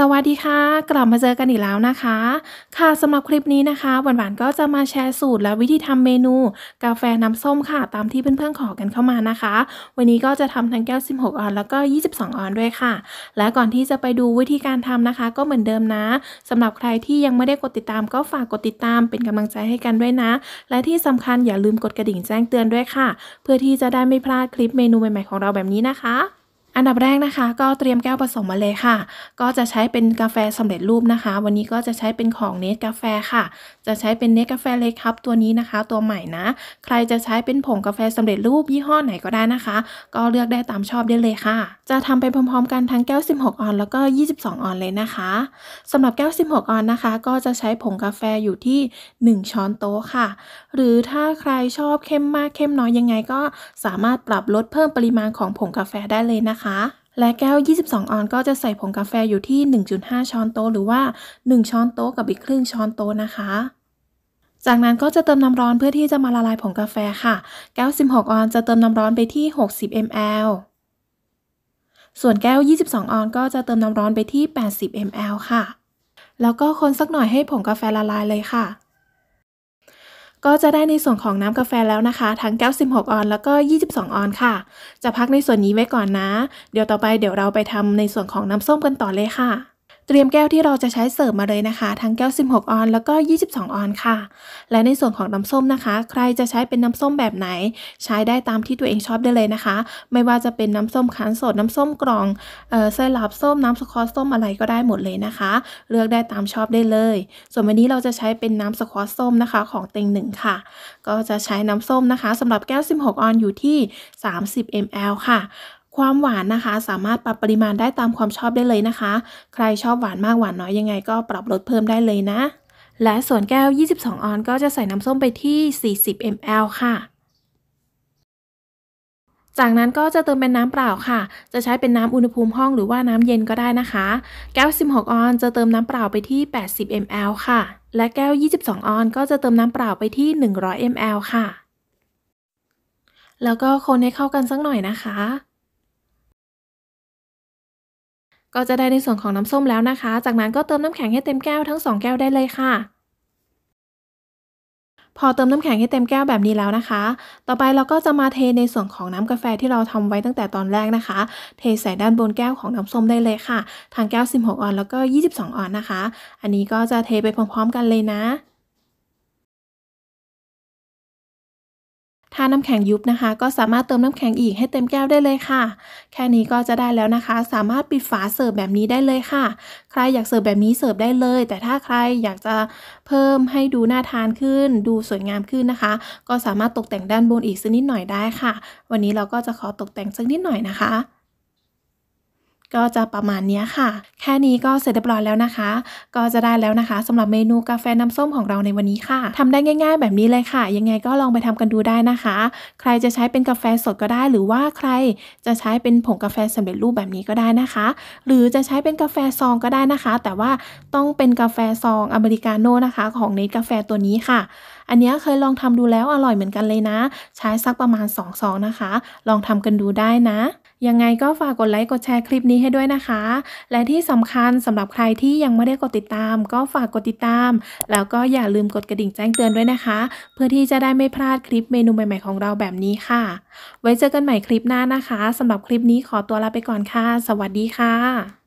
สวัสดีค่ะ กลับมาเจอกันอีกแล้วนะคะ ค่ะสำหรับคลิปนี้นะคะหวานๆก็จะมาแชร์สูตร และวิธีทำเมนูกาแฟน้ำส้มค่ะ ตามที่เพื่อนๆขอกันเข้ามานะคะ วันนี้ก็จะทำทั้งแก้ว 16ออนแล้วก็ 22 ออนด้วยค่ะ และก่อนที่จะไปดูวิธีการทำนะคะก็เหมือนเดิมนะสำหรับใครที่ยังไม่ได้กดติดตามก็ฝากกดติดตามเป็นกำลังใจให้กันด้วยนะ และที่สำคัญอย่าลืมกดกระดิ่งแจ้งเตือนด้วยค่ะ เพื่อที่จะได้ไม่พลาดคลิปเมนูใหม่ๆของเราแบบนี้นะคะอันดับแรกนะคะก็เตรียมแก้วผสมมาเลยค่ะ ก็จะใช้เป็นกาแฟสำเร็จรูปนะคะ วันนี้ก็จะใช้เป็นของเนสกาแฟค่ะ จะใช้เป็นเนสกาแฟเล็กครับตัวนี้นะคะ ตัวใหม่นะใครจะใช้เป็นผงกาแฟสำเร็จรูปยี่ห้อไหนก็ได้นะคะ ก็เลือกได้ตามชอบได้เลยค่ะ จะทำไปพร้อมๆกันทั้งแก้ว 16 ออนแล้วก็ 22 ออนเลยนะคะ สำหรับแก้ว 16 ออนนะคะ ก็จะใช้ผงกาแฟอยู่ที่ 1 ช้อนโต๊ะค่ะ หรือถ้าใครชอบเข้มมากเข้มน้อยยังไง ก็สามารถปรับลดเพิ่มปริมาณของผงกาแฟได้เลยนะคะและแก้ว 22 ออนก็จะใส่ผงกาแฟอยู่ที่ 1.5 ช้อนโต๊ะ หรือว่า 1 ช้อนโต๊ะกับอีกครึ่งช้อนโต๊ะนะคะ จากนั้นก็จะเติมน้ำร้อนเพื่อที่จะมาละลายผงกาแฟค่ะ แก้ว 16 ออนจะเติมน้ำร้อนไปที่ 60 ml ส่วนแก้ว 22 ออนก็จะเติมน้ำร้อนไปที่ 80 ml ค่ะ แล้วก็คนสักหน่อยให้ผงกาแฟละลายเลยค่ะก็จะได้ในส่วนของน้ำกาแฟแล้วนะคะ ทั้งแก้ว 16 ออน แล้วก็ 22 ออนค่ะ จะพักในส่วนนี้ไว้ก่อนนะ เดี๋ยวต่อไปเดี๋ยวเราไปทำในส่วนของน้ำส้มกันต่อเลยค่ะเตรียมแก้วที่เราจะใช้เสิร์ฟมาเลยนะคะทั้งแก้ว 16 ออน แล้วก็ 22 ออนค่ะ และในส่วนของน้ำส้มนะคะ ใครจะใช้เป็นน้ำส้มแบบไหน ใช้ได้ตามที่ตัวเองชอบได้เลยนะคะ ไม่ว่าจะเป็นน้ำส้มคั้นสดน้ำส้มกรองเอ่อไซรัปส้มน้ำสคอชส้มอะไรก็ได้หมดเลยนะคะ เลือกได้ตามชอบได้เลย ส่วนวันนี้เราจะใช้เป็นน้ำสคอชส้มนะคะของเต็งหนึ่งค่ะก็จะใช้น้ำส้มนะคะสำหรับแก้ว 16 ออนอยู่ที่ 30 ml ค่ะความหวานนะคะสามารถปรับปริมาณได้ตามความชอบได้เลยนะคะ ใครชอบหวานมากหวานน้อยยังไงก็ปรับลดเพิ่มได้เลยนะ และส่วนแก้ว 22 ออนก็จะใส่น้ำส้มไปที่ 40 ml ค่ะ จากนั้นก็จะเติมเป็นน้ำเปล่าค่ะ จะใช้เป็นน้ำอุณหภูมิห้องหรือว่าน้ำเย็นก็ได้นะคะ แก้ว 16 ออนจะเติมน้ำเปล่าไปที่ 80 ml ค่ะ และแก้ว 22 ออนก็จะเติมน้ำเปล่าไปที่ 100 ml ค่ะ แล้วก็คนให้เข้ากันสักหน่อยนะคะก็จะได้ในส่วนของน้ำส้มแล้วนะคะ จากนั้นก็เติมน้ำแข็งให้เต็มแก้วทั้ง 2 แก้วได้เลยค่ะ พอเติมน้ำแข็งให้เต็มแก้วแบบนี้แล้วนะคะ ต่อไปเราก็จะมาเทในส่วนของน้ำกาแฟที่เราทำไว้ตั้งแต่ตอนแรกนะคะ เทใส่ด้านบนแก้วของน้ำส้มได้เลยค่ะ ทางแก้ว 16 ออนแล้วก็ 22 ออนนะคะ อันนี้ก็จะเทไปพร้อมๆกันเลยนะถ้าน้ำแข็งยุบนะคะ ก็สามารถเติมน้ำแข็งอีกให้เต็มแก้วได้เลยค่ะ แค่นี้ก็จะได้แล้วนะคะ สามารถปิดฝาเสิร์ฟแบบนี้ได้เลยค่ะ ใครอยากเสิร์ฟแบบนี้เสิร์ฟได้เลย แต่ถ้าใครอยากจะเพิ่มให้ดูน่าทานขึ้น ดูสวยงามขึ้นนะคะ ก็สามารถตกแต่งด้านบนอีกสักนิดหน่อยได้ค่ะ วันนี้เราก็จะขอตกแต่งสักนิดหน่อยนะคะก็จะประมาณนี้ค่ะ แค่นี้ก็เสร็จเรียบร้อยแล้วนะคะ ก็จะได้แล้วนะคะ สำหรับเมนูกาแฟน้ำส้มของเราในวันนี้ค่ะ ทำได้ง่ายๆ แบบนี้เลยค่ะ ยังไงก็ลองไปทำกันดูได้นะคะ ใครจะใช้เป็นกาแฟสดก็ได้ หรือว่าใครจะใช้เป็นผงกาแฟสำเร็จรูปแบบนี้ก็ได้นะคะ หรือจะใช้เป็นกาแฟซองก็ได้นะคะ แต่ว่าต้องเป็นกาแฟซองอเมริกาโน่นะคะของในกาแฟตัวนี้ค่ะอันนี้เคยลองทำดูแล้วอร่อยเหมือนกันเลยนะ ใช้สักประมาณ2ซองนะคะ ลองทำกันดูได้นะ ยังไงก็ฝากกดไลค์กดแชร์คลิปนี้ให้ด้วยนะคะ และที่สำคัญสำหรับใครที่ยังไม่ได้กดติดตาม ก็ฝากกดติดตาม แล้วก็อย่าลืมกดกระดิ่งแจ้งเตือนด้วยนะคะ เพื่อที่จะได้ไม่พลาดคลิปเมนู ใหม่ๆ ของเราแบบนี้ค่ะ ไว้เจอกันใหม่คลิปหน้านะคะสำหรับคลิปนี้ขอตัวลาไปก่อนค่ะ สวัสดีค่ะ